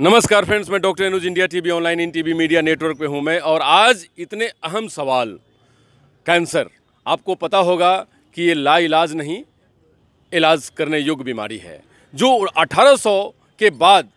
नमस्कार फ्रेंड्स मैं doctor Anuj India TV online in TV media network पे हूँ मैं और आज इतने अहम सवाल कैंसर आपको पता होगा कि ये ला इलाज नहीं इलाज करने योग्य बीमारी है जो 1800 के बाद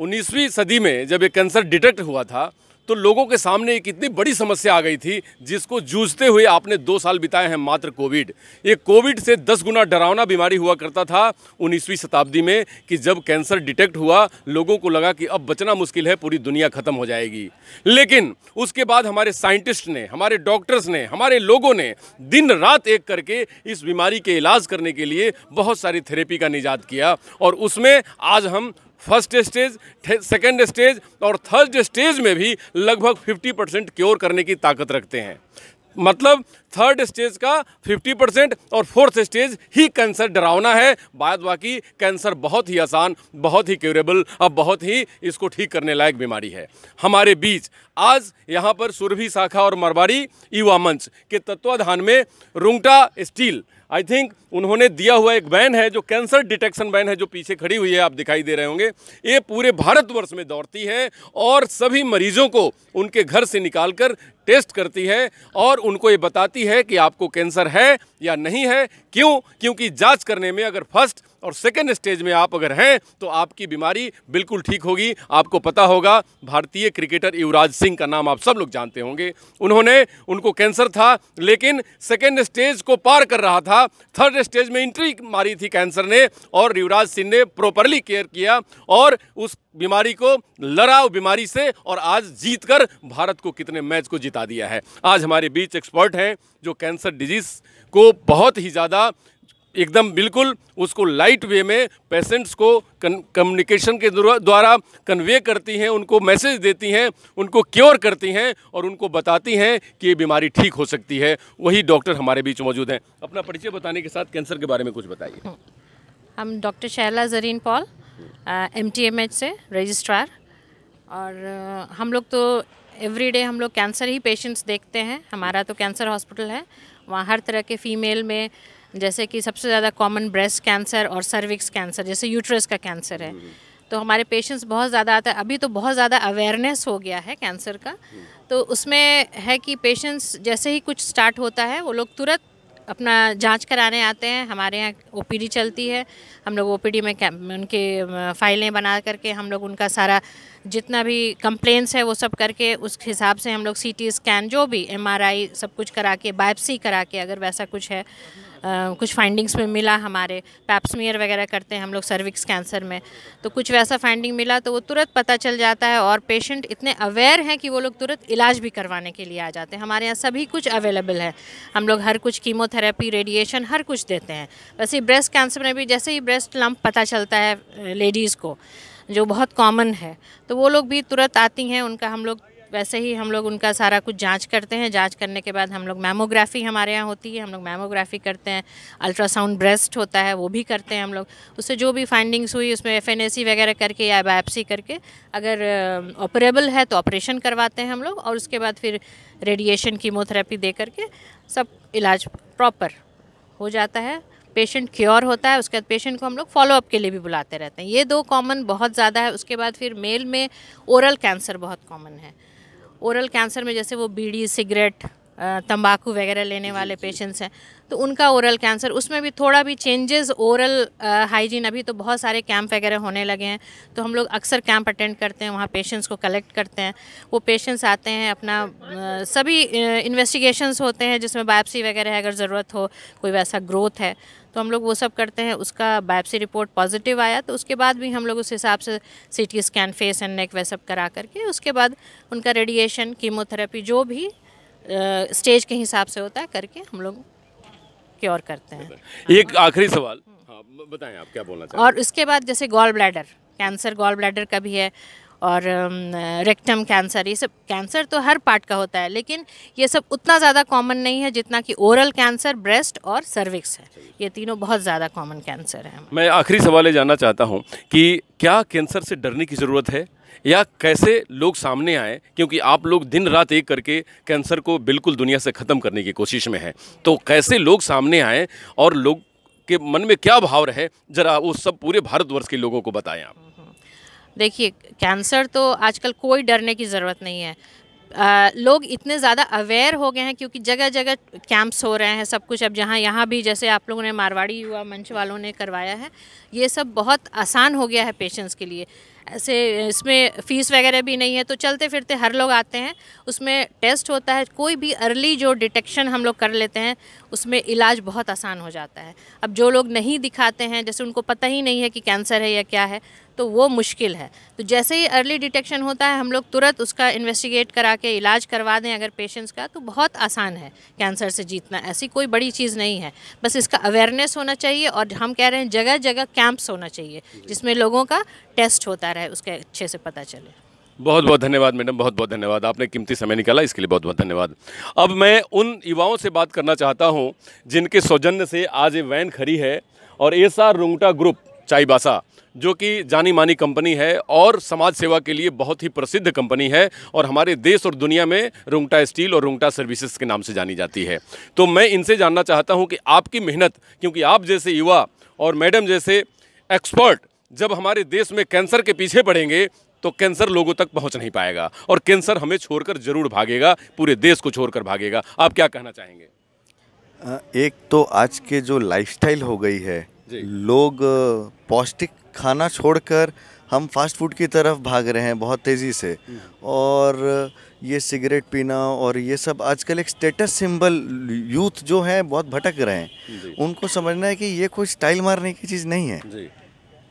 19वीं सदी में जब ये कैंसर डिटेक्ट हुआ था तो लोगों के सामने एक इतनी बड़ी समस्या आ गई थी जिसको जूझते हुए आपने दो साल बिताए हैं मात्र कोविड ये कोविड से दस गुना डरावना बीमारी हुआ करता था उन्नीसवीं शताब्दी में कि जब कैंसर डिटेक्ट हुआ लोगों को लगा कि अब बचना मुश्किल है पूरी दुनिया ख़त्म हो जाएगी लेकिन उसके बाद हमारे साइंटिस्ट ने हमारे डॉक्टर्स ने हमारे लोगों ने दिन रात एक करके इस बीमारी के इलाज करने के लिए बहुत सारी थेरेपी का निजात किया और उसमें आज हम फर्स्ट स्टेज सेकेंड स्टेज और थर्ड स्टेज में भी लगभग 50 परसेंट क्योर करने की ताकत रखते हैं मतलब थर्ड स्टेज का 50 परसेंट और फोर्थ स्टेज ही कैंसर डरावना है बाद बाकी कैंसर बहुत ही आसान बहुत ही क्यूरेबल और बहुत ही इसको ठीक करने लायक बीमारी है हमारे बीच आज यहाँ पर सुरभि शाखा और मरवाड़ी युवा मंच के तत्वाधान में रुंगटा स्टील आई थिंक उन्होंने दिया हुआ एक बैन है जो कैंसर डिटेक्शन बैन है जो पीछे खड़ी हुई है आप दिखाई दे रहे होंगे ये पूरे भारतवर्ष में दौड़ती है और सभी मरीजों को उनके घर से निकालकर टेस्ट करती है और उनको ये बताती बताती है कि आपको कैंसर है या नहीं है क्यों क्योंकि जांच करने में अगर फर्स्ट और सेकेंड स्टेज में आप अगर हैं तो आपकी बीमारी बिल्कुल ठीक होगी आपको पता होगा भारतीय क्रिकेटर युवराज सिंह का नाम आप सब लोग जानते होंगे उन्होंने उनको कैंसर था लेकिन सेकेंड स्टेज को पार कर रहा था थर्ड स्टेज में इंट्री मारी थी कैंसर ने और युवराज सिंह ने प्रॉपरली केयर किया और उस बीमारी को लड़ा बीमारी से और आज जीत कर भारत को कितने मैच को जिता दिया है आज हमारे बीच एक्सपर्ट हैं जो कैंसर डिजीज़ को बहुत ही ज़्यादा एकदम बिल्कुल उसको लाइट वे में पेशेंट्स को कम्युनिकेशन के द्वारा कन्वे करती हैं उनको मैसेज देती हैं उनको क्योर करती हैं और उनको बताती हैं कि ये बीमारी ठीक हो सकती है वही डॉक्टर हमारे बीच मौजूद हैं अपना परिचय बताने के साथ कैंसर के बारे में कुछ बताइए हम्म। हम doctor Shaila Zareen Paul M T M H से रजिस्ट्रार और हम लोग तो एवरीडे हम लोग कैंसर ही पेशेंट्स देखते हैं हमारा तो कैंसर हॉस्पिटल है वहाँ हर तरह के फीमेल में जैसे कि सबसे ज़्यादा कॉमन ब्रेस्ट कैंसर और सर्विक्स कैंसर जैसे यूट्रस का कैंसर है तो हमारे पेशेंट्स बहुत ज़्यादा आते हैं अभी तो बहुत ज़्यादा अवेयरनेस हो गया है कैंसर का तो उसमें है कि पेशेंट्स जैसे ही कुछ स्टार्ट होता है वो लोग तुरंत अपना जांच कराने आते हैं हमारे यहाँ ओ चलती है हम लोग ओ में उनके फाइलें बना करके हम लोग उनका सारा जितना भी कंप्लेंट्स है वो सब करके उस हिसाब से हम लोग सी स्कैन जो भी एम सब कुछ करा के बायोप्सी करा के अगर वैसा कुछ है कुछ फाइंडिंग्स में मिला हमारे पैप्समियर वगैरह करते हैं हम लोग सर्विक्स कैंसर में तो कुछ वैसा फाइंडिंग मिला तो वो तुरंत पता चल जाता है और पेशेंट इतने अवेयर हैं कि वो लोग तुरंत इलाज भी करवाने के लिए आ जाते हैं हमारे यहाँ सभी कुछ अवेलेबल है हम लोग हर कुछ कीमोथेरेपी रेडिएशन हर कुछ देते हैं वैसे ही ब्रेस्ट कैंसर में भी जैसे ही ब्रेस्ट लम्प पता चलता है लेडीज़ को जो बहुत कॉमन है तो वो लोग भी तुरंत आती हैं उनका हम लोग वैसे ही हम लोग उनका सारा कुछ जांच करते हैं जांच करने के बाद हम लोग मैमोग्राफी हमारे यहाँ होती है हम लोग मैमोग्राफी करते हैं अल्ट्रासाउंड ब्रेस्ट होता है वो भी करते हैं हम लोग उससे जो भी फाइंडिंग्स हुई उसमें एफ वगैरह करके या बायोप्सी करके अगर ऑपरेबल है तो ऑपरेशन करवाते हैं हम लोग और उसके बाद फिर रेडिएशन कीमोथेरेपी दे करके सब इलाज प्रॉपर हो जाता है पेशेंट क्योर होता है उसके बाद पेशेंट को हम लोग फॉलोअप के लिए भी बुलाते रहते हैं ये दो कॉमन बहुत ज़्यादा है उसके बाद फिर मेल में ओरल कैंसर बहुत कॉमन है ओरल कैंसर में जैसे वो बीड़ी सिगरेट तंबाकू वगैरह लेने वाले पेशेंट्स हैं तो उनका ओरल कैंसर उसमें भी थोड़ा भी चेंजेस ओरल हाइजीन अभी तो बहुत सारे कैंप वगैरह होने लगे हैं तो हम लोग अक्सर कैंप अटेंड करते हैं वहाँ पेशेंट्स को कलेक्ट करते हैं वो पेशेंट्स आते हैं अपना सभी इन्वेस्टिगेशंस होते हैं जिसमें बायोप्सी वगैरह अगर ज़रूरत हो कोई वैसा ग्रोथ है तो हम लोग वो सब करते हैं उसका बायोप्सी रिपोर्ट पॉजिटिव आया तो उसके बाद भी हम लोग उस हिसाब से C T scan face and neck वह सब करा करके उसके बाद उनका रेडिएशन कीमोथेरेपी जो भी स्टेज के हिसाब से होता है करके हम लोग क्योर करते हैं एक हाँ। आखिरी सवाल हाँ बताएं आप क्या बोलना और उसके बाद जैसे gall bladder cancer gall bladder का भी है और रेक्टम कैंसर ये सब कैंसर तो हर पार्ट का होता है लेकिन ये सब उतना ज़्यादा कॉमन नहीं है जितना कि ओरल कैंसर ब्रेस्ट और सर्विक्स है ये तीनों बहुत ज़्यादा कॉमन कैंसर है मैं आखिरी सवाल ये जानना चाहता हूँ कि क्या कैंसर से डरने की ज़रूरत है या कैसे लोग सामने आए क्योंकि आप लोग दिन रात एक करके कैंसर को बिल्कुल दुनिया से ख़त्म करने की कोशिश में हैं तो कैसे लोग सामने आए और लोग के मन में क्या भाव रहे जरा वो सब पूरे भारतवर्ष के लोगों को बताएं आप देखिए कैंसर तो आजकल कोई डरने की ज़रूरत नहीं है आ, लोग इतने ज़्यादा अवेयर हो गए हैं क्योंकि जगह जगह कैंप्स हो रहे हैं सब कुछ अब जहाँ यहाँ भी जैसे आप लोगों ने मारवाड़ी युवा मंच वालों ने करवाया है ये सब बहुत आसान हो गया है पेशेंट्स के लिए ऐसे इसमें फ़ीस वगैरह भी नहीं है तो चलते फिरते हर लोग आते हैं उसमें टेस्ट होता है कोई भी अर्ली जो डिटेक्शन हम लोग कर लेते हैं उसमें इलाज बहुत आसान हो जाता है अब जो लोग नहीं दिखाते हैं जैसे उनको पता ही नहीं है कि कैंसर है या क्या है तो वो मुश्किल है तो जैसे ही अर्ली डिटेक्शन होता है हम लोग तुरंत उसका इन्वेस्टिगेट करा के इलाज करवा दें अगर पेशेंट्स का तो बहुत आसान है कैंसर से जीतना ऐसी कोई बड़ी चीज़ नहीं है बस इसका अवेयरनेस होना चाहिए और हम कह रहे हैं जगह जगह कैंप्स होना चाहिए जिसमें लोगों का टेस्ट होता रहे रहा है उसके अच्छे से पता चले बहुत बहुत धन्यवाद मैडम बहुत बहुत धन्यवाद आपने कीमती समय निकाला इसके लिए बहुत बहुत धन्यवाद अब मैं उन युवाओं से बात करना चाहता हूँ जिनके सौजन्य से आज ये वैन खड़ी है और S R Rungta group Chaibasa जो कि जानी मानी कंपनी है और समाज सेवा के लिए बहुत ही प्रसिद्ध कंपनी है और हमारे देश और दुनिया में रुंगटा स्टील और रुंगटा सर्विसेज के नाम से जानी जाती है तो मैं इनसे जानना चाहता हूँ कि आपकी मेहनत क्योंकि आप जैसे युवा और मैडम जैसे एक्सपर्ट जब हमारे देश में कैंसर के पीछे पड़ेंगे तो कैंसर लोगों तक पहुंच नहीं पाएगा और कैंसर हमें छोड़कर जरूर भागेगा पूरे देश को छोड़कर भागेगा आप क्या कहना चाहेंगे एक तो आज के जो लाइफस्टाइल हो गई है लोग पौष्टिक खाना छोड़कर हम फास्ट फूड की तरफ भाग रहे हैं बहुत तेज़ी से हम्म। और ये सिगरेट पीना और ये सब आजकल एक स्टेटस सिंबल यूथ जो है बहुत भटक रहे हैं उनको समझना है कि ये कोई स्टाइल मारने की चीज़ नहीं है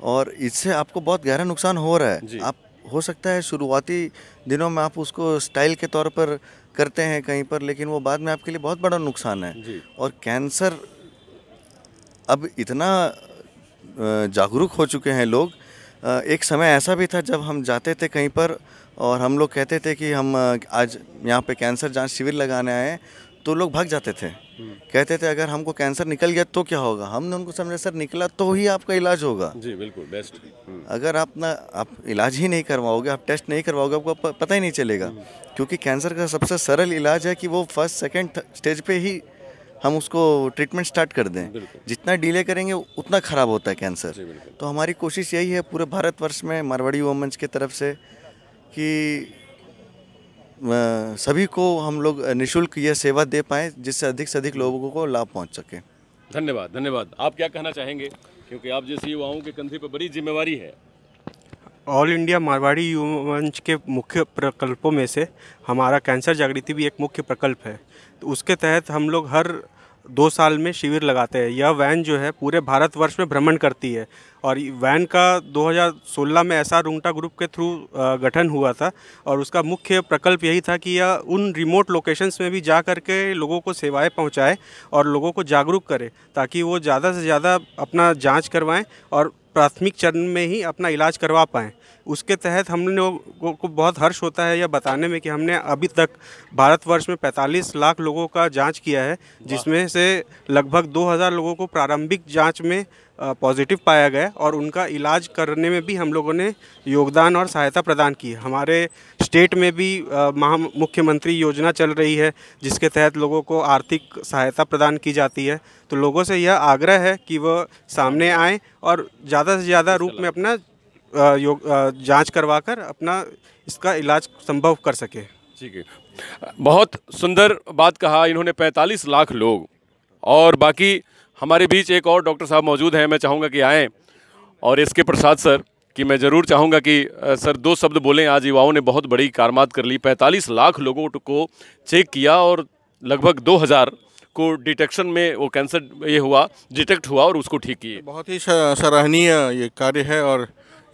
और इससे आपको बहुत गहरा नुकसान हो रहा है आप हो सकता है शुरुआती दिनों में आप उसको स्टाइल के तौर पर करते हैं कहीं पर लेकिन वो बाद में आपके लिए बहुत बड़ा नुकसान है और कैंसर अब इतना जागरूक हो चुके हैं लोग एक समय ऐसा भी था जब हम जाते थे कहीं पर और हम लोग कहते थे कि हम आज यहाँ पे कैंसर जांच शिविर लगाने आए तो लोग भाग जाते थे हम्म। कहते थे अगर हमको कैंसर निकल गया तो क्या होगा हमने उनको समझा सर निकला तो ही आपका इलाज होगा जी बिल्कुल बेस्ट हम्म। अगर आप ना आप इलाज ही नहीं करवाओगे आप टेस्ट नहीं करवाओगे आपको पता ही नहीं चलेगा हम्म। क्योंकि कैंसर का सबसे सरल इलाज है कि वो फर्स्ट सेकेंड स्टेज पर ही हम उसको ट्रीटमेंट स्टार्ट कर दें जितना डिले करेंगे उतना ख़राब होता है कैंसर तो हमारी कोशिश यही है पूरे भारतवर्ष में मारवाड़ी वोमेंस की तरफ से कि सभी को हम लोग निःशुल्क यह सेवा दे पाएँ जिससे अधिक से अधिक लोगों को लाभ पहुँच सके धन्यवाद धन्यवाद आप क्या कहना चाहेंगे क्योंकि आप जैसे युवाओं के कंधे पर बड़ी जिम्मेवारी है ऑल इंडिया मारवाड़ी युवा मंच के मुख्य प्रकल्पों में से हमारा कैंसर जागृति भी एक मुख्य प्रकल्प है तो उसके तहत हम लोग हर दो साल में शिविर लगाते हैं यह वैन जो है पूरे भारतवर्ष में भ्रमण करती है और वैन का 2016 में ऐसा रुंगटा ग्रुप के थ्रू गठन हुआ था और उसका मुख्य प्रकल्प यही था कि यह उन रिमोट लोकेशंस में भी जा करके लोगों को सेवाएं पहुंचाए और लोगों को जागरूक करे ताकि वो ज़्यादा से ज़्यादा अपना जाँच करवाएँ और प्राथमिक चरण में ही अपना इलाज करवा पाएँ उसके तहत हम लोगों को बहुत हर्ष होता है यह बताने में कि हमने अभी तक भारतवर्ष में 45 लाख लोगों का जांच किया है जिसमें से लगभग 2000 लोगों को प्रारंभिक जांच में पॉजिटिव पाया गया और उनका इलाज करने में भी हम लोगों ने योगदान और सहायता प्रदान की हमारे स्टेट में भी महा मुख्यमंत्री योजना चल रही है जिसके तहत लोगों को आर्थिक सहायता प्रदान की जाती है तो लोगों से यह आग्रह है कि वह सामने आए और ज़्यादा से ज़्यादा रूप में अपना योग जांच करवा कर अपना इसका इलाज संभव कर सके ठीक है बहुत सुंदर बात कहा इन्होंने 45 लाख लोग और बाकी हमारे बीच एक और डॉक्टर साहब मौजूद हैं मैं चाहूँगा कि आएँ और इसके प्रसाद सर कि मैं ज़रूर चाहूँगा कि सर दो शब्द बोलें आज युवाओं ने बहुत बड़ी कारमात कर ली 45 लाख लोगों को चेक किया और लगभग 2000 को डिटेक्शन में वो कैंसर ये हुआ डिटेक्ट हुआ और उसको ठीक किए बहुत ही सराहनीय ये कार्य है और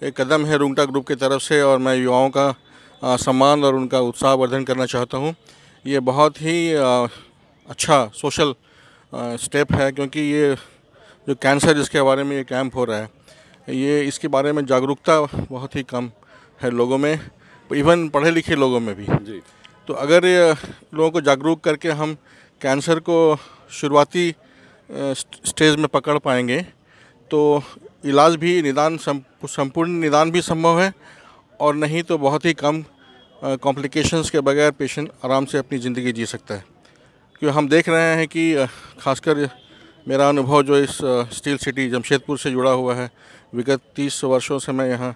एक कदम है रूंगटा ग्रुप की तरफ से और मैं युवाओं का सम्मान और उनका उत्साहवर्धन करना चाहता हूँ ये बहुत ही अच्छा सोशल स्टेप है क्योंकि ये जो कैंसर जिसके बारे में ये कैंप हो रहा है ये इसके बारे में जागरूकता बहुत ही कम है लोगों में इवन पढ़े लिखे लोगों में भी जी तो अगर लोगों को जागरूक करके हम कैंसर को शुरुआती स्टेज में पकड़ पाएंगे तो इलाज भी निदान संपूर्ण निदान भी संभव है और नहीं तो बहुत ही कम कॉम्प्लिकेशंस के बगैर पेशेंट आराम से अपनी ज़िंदगी जी सकता है कि हम देख रहे हैं कि खासकर मेरा अनुभव जो इस स्टील सिटी जमशेदपुर से जुड़ा हुआ है विगत तीस वर्षों से मैं यहाँ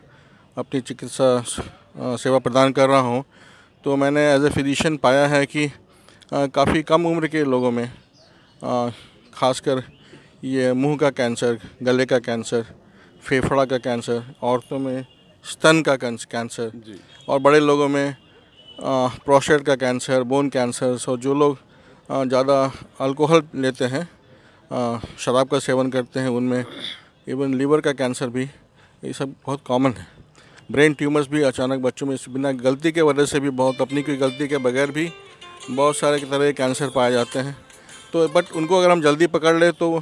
अपनी चिकित्सा सेवा प्रदान कर रहा हूँ तो मैंने एज ए फिजिशियन पाया है कि काफ़ी कम उम्र के लोगों में खासकर ये मुंह का कैंसर गले का कैंसर फेफड़ा का कैंसर औरतों में स्तन का कैंसर और बड़े लोगों में प्रोस्टेट का कैंसर बोन कैंसर सो जो लोग ज़्यादा अल्कोहल लेते हैं शराब का सेवन करते हैं उनमें इवन लीवर का कैंसर भी ये सब बहुत कॉमन है ब्रेन ट्यूमर्स भी अचानक बच्चों में बिना गलती के वजह से भी बहुत अपनी कोई गलती के बगैर भी बहुत सारे तरह के कैंसर पाए जाते हैं तो बट उनको अगर हम जल्दी पकड़ लें तो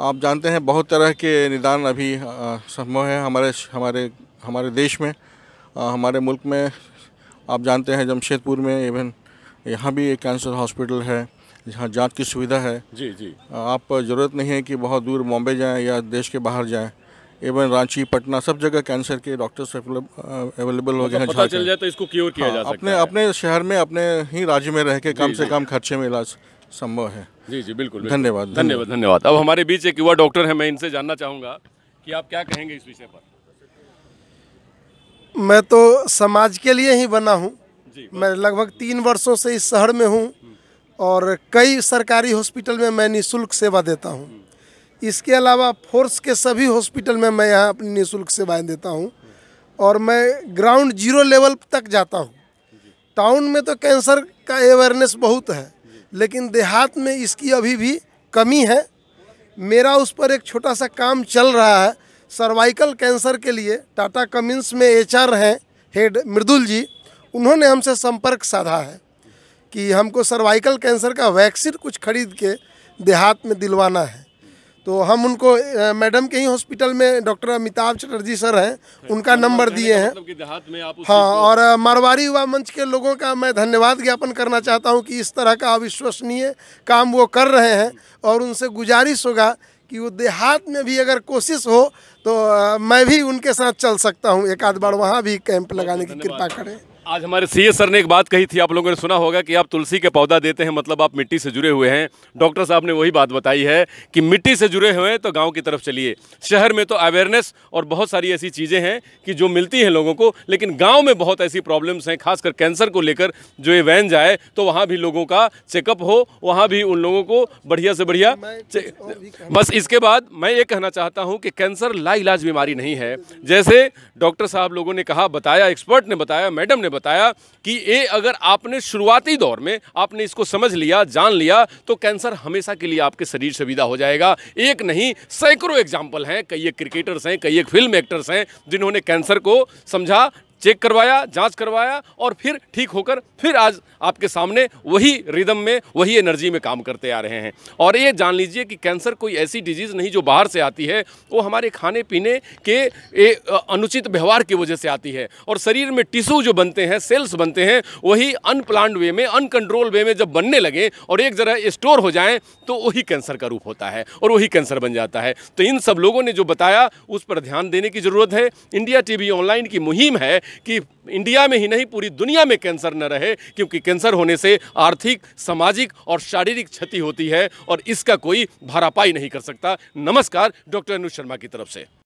आप जानते हैं बहुत तरह के निदान अभी संभव है हमारे हमारे हमारे देश में आ, हमारे मुल्क में आप जानते हैं जमशेदपुर में इवन यहाँ भी एक कैंसर हॉस्पिटल है जहाँ जांच की सुविधा है जी जी आप ज़रूरत नहीं है कि बहुत दूर बॉम्बे जाएं या देश के बाहर जाएं इवन रांची पटना सब जगह कैंसर के डॉक्टर्स अवेलेबल uh, हो मतलब गए हैं पता चल जाए तो इसको क्योर किया हाँ, जा सकता अपने है। अपने शहर में अपने ही राज्य में रह के कम से कम खर्चे में इलाज संभव है जी जी बिल्कुल धन्यवाद धन्यवाद धन्यवाद अब हमारे बीच एक युवा डॉक्टर है मैं इनसे जानना चाहूँगा कि आप क्या कहेंगे इस विषय पर मैं तो समाज के लिए ही बना हूँ मैं लगभग तीन वर्षों से इस शहर में हूँ हम्म। और कई सरकारी हॉस्पिटल में मैं निःशुल्क सेवा देता हूँ इसके अलावा फोर्स के सभी हॉस्पिटल में मैं यहाँ अपनी निःशुल्क सेवाएं देता हूँ और मैं ग्राउंड जीरो लेवल तक जाता हूँ टाउन में तो कैंसर का अवेयरनेस बहुत है लेकिन देहात में इसकी अभी भी कमी है मेरा उस पर एक छोटा सा काम चल रहा है सर्वाइकल कैंसर के लिए टाटा कमिंस में एचआर हैं हेड मृदुल जी उन्होंने हमसे संपर्क साधा है कि हमको सर्वाइकल कैंसर का वैक्सीन कुछ खरीद के देहात में दिलवाना है तो हम उनको मैडम के ही हॉस्पिटल में डॉक्टर अमिताभ चटर्जी सर हैं उनका नंबर दिए हैं मतलब हाँ और मारवाड़ी युवा मंच के लोगों का मैं धन्यवाद ज्ञापन करना चाहता हूँ कि इस तरह का अविश्वसनीय काम वो कर रहे हैं और उनसे गुजारिश होगा कि वो देहात में भी अगर कोशिश हो तो मैं भी उनके साथ चल सकता हूँ एक आध बार वहाँ भी कैंप लगाने की कृपा करें आज हमारे सीए सर ने एक बात कही थी आप लोगों ने सुना होगा कि आप तुलसी के पौधा देते हैं मतलब आप मिट्टी से जुड़े हुए हैं डॉक्टर साहब ने वही बात बताई है कि मिट्टी से जुड़े हुए हैं तो गांव की तरफ चलिए शहर में तो अवेयरनेस और बहुत सारी ऐसी चीज़ें हैं कि जो मिलती हैं लोगों को लेकिन गाँव में बहुत ऐसी प्रॉब्लम्स हैं खासकर कैंसर को लेकर जो ये वैन जाए तो वहाँ भी लोगों का चेकअप हो वहाँ भी उन लोगों को बढ़िया से बढ़िया बस इसके बाद मैं ये कहना चाहता हूँ कि कैंसर लाइलाज बीमारी नहीं है जैसे डॉक्टर साहब लोगों ने कहा बताया एक्सपर्ट ने बताया मैडम ने बताया कि ये अगर आपने शुरुआती दौर में आपने इसको समझ लिया जान लिया तो कैंसर हमेशा के लिए आपके शरीर से विदा हो जाएगा एक नहीं सैकड़ों एग्जाम्पल हैं कई एक क्रिकेटर्स हैं कई एक फिल्म एक्टर्स हैं जिन्होंने कैंसर को समझा चेक करवाया जांच करवाया और फिर ठीक होकर फिर आज आपके सामने वही रिदम में वही एनर्जी में काम करते आ रहे हैं और ये जान लीजिए कि कैंसर कोई ऐसी डिजीज़ नहीं जो बाहर से आती है वो हमारे खाने पीने के ए, अनुचित व्यवहार की वजह से आती है और शरीर में टिश्यू जो बनते हैं सेल्स बनते हैं वही अनप्लान्ड वे में अनकंट्रोल वे में जब बनने लगे और एक ज़रा स्टोर हो जाएँ तो वही कैंसर का रूप होता है और वही कैंसर बन जाता है तो इन सब लोगों ने जो बताया उस पर ध्यान देने की ज़रूरत है इंडिया टी ऑनलाइन की मुहिम है कि इंडिया में ही नहीं पूरी दुनिया में कैंसर न रहे क्योंकि कैंसर होने से आर्थिक सामाजिक और शारीरिक क्षति होती है और इसका कोई भरापाई नहीं कर सकता नमस्कार डॉक्टर अनुज शर्मा की तरफ से